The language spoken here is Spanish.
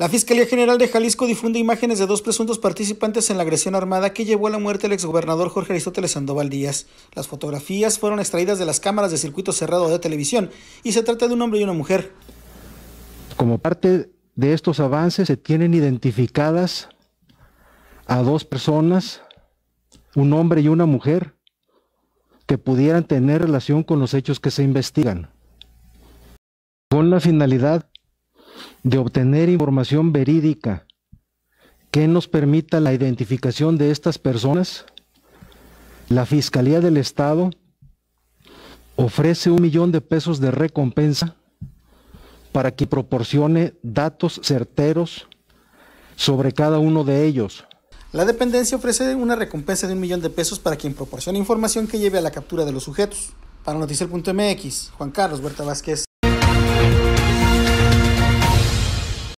La Fiscalía General de Jalisco difunde imágenes de dos presuntos participantes en la agresión armada que llevó a la muerte al exgobernador Jorge Aristóteles Sandoval Díaz. Las fotografías fueron extraídas de las cámaras de circuito cerrado de televisión y se trata de un hombre y una mujer. Como parte de estos avances se tienen identificadas a dos personas, un hombre y una mujer, que pudieran tener relación con los hechos que se investigan, con la finalidad de obtener información verídica que nos permita la identificación de estas personas, la Fiscalía del Estado ofrece un millón de pesos de recompensa para que proporcione datos certeros sobre cada uno de ellos. La dependencia ofrece una recompensa de un millón de pesos para quien proporcione información que lleve a la captura de los sujetos. Para Noticiel.mx, Juan Carlos Huerta Vázquez.